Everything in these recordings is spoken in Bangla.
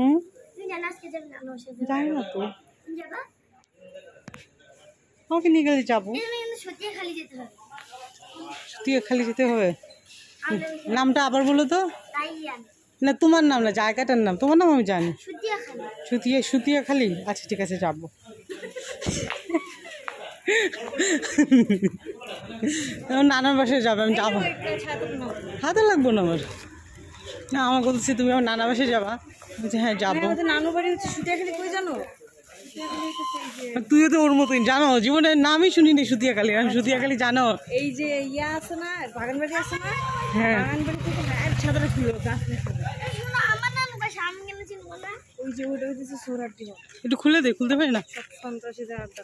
হুম তো আমাকে যাবো খালি যেতে হবে নামটা আবার বলো তো না তোমার নাম না জায়গাটার নাম তোমার নাম আমি জানি সুতিয়া সুতিয়া খালি আচ্ছা ঠিক আছে যাবো নানার বাসায় যাবে আমি যাবো হাতে লাগবো না আমার না আমার বলছে তুমি আমার নানা বাসে যাবা বলছে হ্যাঁ যাবো নানু বাড়ি হচ্ছে সুটিয়াখালি কই জানো তুইও তো ওর মতোই জানো জীবনের নামই শুনিনি সুতিয়াখালী আমি সুতিয়াখালী জানো এই যে ইয়া আছে না বাগানবাড়ি আছে না হ্যাঁ বাগানবাড়ি থেকে এক ছাদরে খুলো গাছ ওই যে ওটা হচ্ছে সোরাটি একটু খুলে দে খুলতে পারি না সব সন্ত্রাসীদের আড্ডা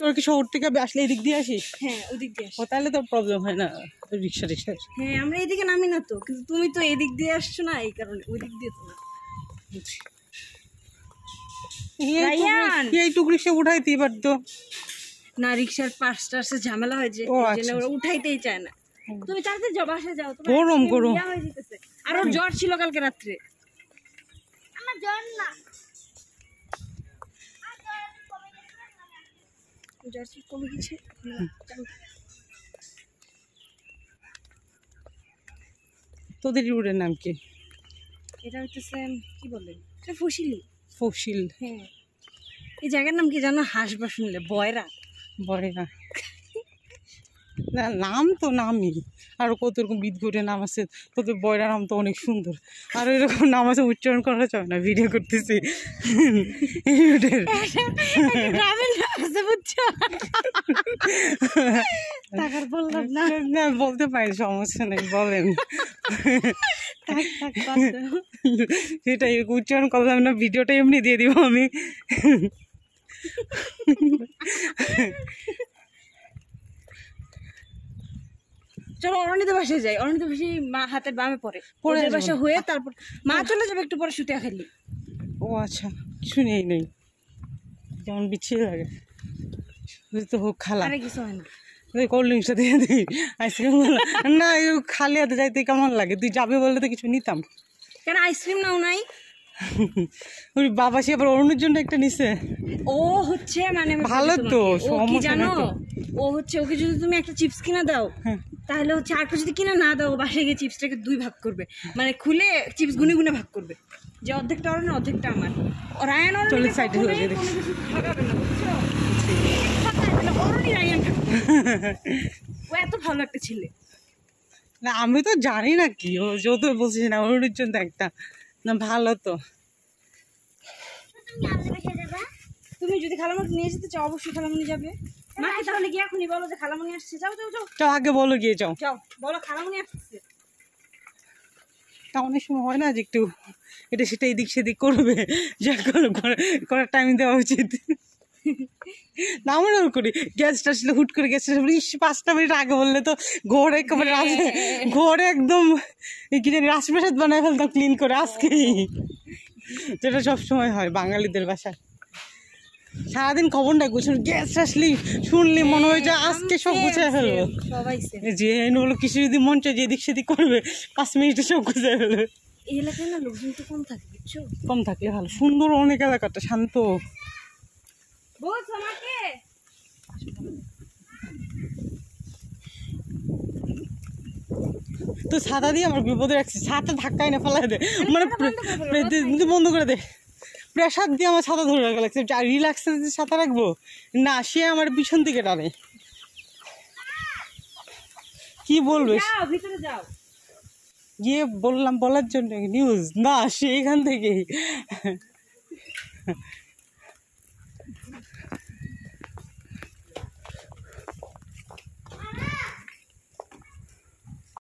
তোর কি শহর থেকে আসলে এদিক দিয়ে আসিস হ্যাঁ ওদিক দিয়ে তাহলে তো প্রবলেম হয় না রিক্সা রিক্সা হ্যাঁ আমরা এদিকে নামি না তো কিন্তু তুমি তো এদিক দিয়ে আসছো না এই কারণে ওদিক দিয়ে তো না উঠাইতেই পারতো না রিক্সার পাশ ঝামেলা হয়েছে আচ্ছা, ওরা আচ্ছা। উঠাইতেই চায় না তুমি গরম গরম আর ওর জ্বর ছিল কালকে রাত্রে আমার জ্বর না জার্সি কমে গেছে তোদের রুটের নাম কি এটা হচ্ছে কি বলেন এটা ফসিলি ফসিল হ্যাঁ এই জায়গার নাম কি জানো হাঁস বা শুনলে বয়রা বয়রা না নাম তো নামই আর কত রকম বিদ করে নাম আছে তোদের বয়রা নাম তো অনেক সুন্দর আর এরকম নাম আছে উচ্চারণ করা যায় না ভিডিও করতেছি বলতে পারি সমস্যা নেই বলেন সেটাই উচ্চারণ করলাম না ভিডিওটা এমনি দিয়ে দিব আমি চলো অরণিতে বাসায় যাই অরণিতে মা হাতের বামে পরে বাসা হয়ে তারপর মা চলে যাবে একটু পরে শুতে খেলি ও আচ্ছা কিছু নেই নেই যেমন বিচ্ছিরি লাগে তো হোক খালা কিছু হয় না কোল্ড দিই আইসক্রিম না কেমন লাগে তুই যাবে বললে তো কিছু নিতাম কেন আইসক্রিম নাও নাই ওই বাবা সে আবার অরুণের জন্য একটা নিছে ও হচ্ছে মানে ভালো তো জানো ও হচ্ছে ওকে যদি তুমি একটা চিপস কিনে দাও হ্যাঁ। তাহলে হচ্ছে আর যদি কিনে না দাও বাসায় গিয়ে চিপসটাকে দুই ভাগ করবে মানে খুলে চিপস গুনে গুনে ভাগ করবে যে অর্ধেকটা অরণ অর্ধেকটা আমার রায়ান অরণ চলে সাইডে হয়ে যাবে ও এত ভালো একটা ছেলে না আমি তো জানি না কি ও যত বলছিস না অরুণের জন্য একটা না ভালো তো তুমি যদি খালামুখ নিয়ে যেতে চাও অবশ্যই খালামুনি যাবে হ্যাঁ, মাকে তাহলে আগে বলো গিয়ে যাও যাও বলো খালামণি আসছে তা অনেক সময় হয় না যে একটু এটা সেটা এদিক সেদিক করবে যা করার টাইম দেওয়া উচিত না আমরা করি গ্যাসটা আসলে হুট করে গ্যাসটা ইস পাঁচটা মিনিট আগে বললে তো ঘোর একেবারে হ্যাঁ। ঘোর একদম কি জানি রাজপ্রাসাদ বানায় ফেলতাম ক্লিন করে আজকেই যেটা সময় হয় বাঙালিদের বাসায় সারাদিন খবর নাই গুছুন গ্যাস আসলি শুনলি মনে হয় যে হ্যাঁ, আজকে সব গুছিয়ে ফেলবো যে আইন বলো কিছু যদি মন চায় যেদিক সেদিক করবে পাঁচ মিনিটে সব গুছিয়ে ফেলবে এলাকায় না লোকজন তো কম থাকে বুঝছো কম থাকলে ভালো সুন্দর অনেক এলাকাটা শান্ত তো ছাতা দিয়ে আমার বিপদে রাখছি ছাতা ধাক্কায় না ফেলাই দে মানে বন্ধ করে দে প্রেশার দিয়ে আমার ছাতা ধরে রাখা লাগছে রিল্যাক্সে ছাতা রাখবো না সে আমার পিছন দিকে টানে কি বলবে গিয়ে বললাম বলার জন্য নিউজ না সে এখান থেকেই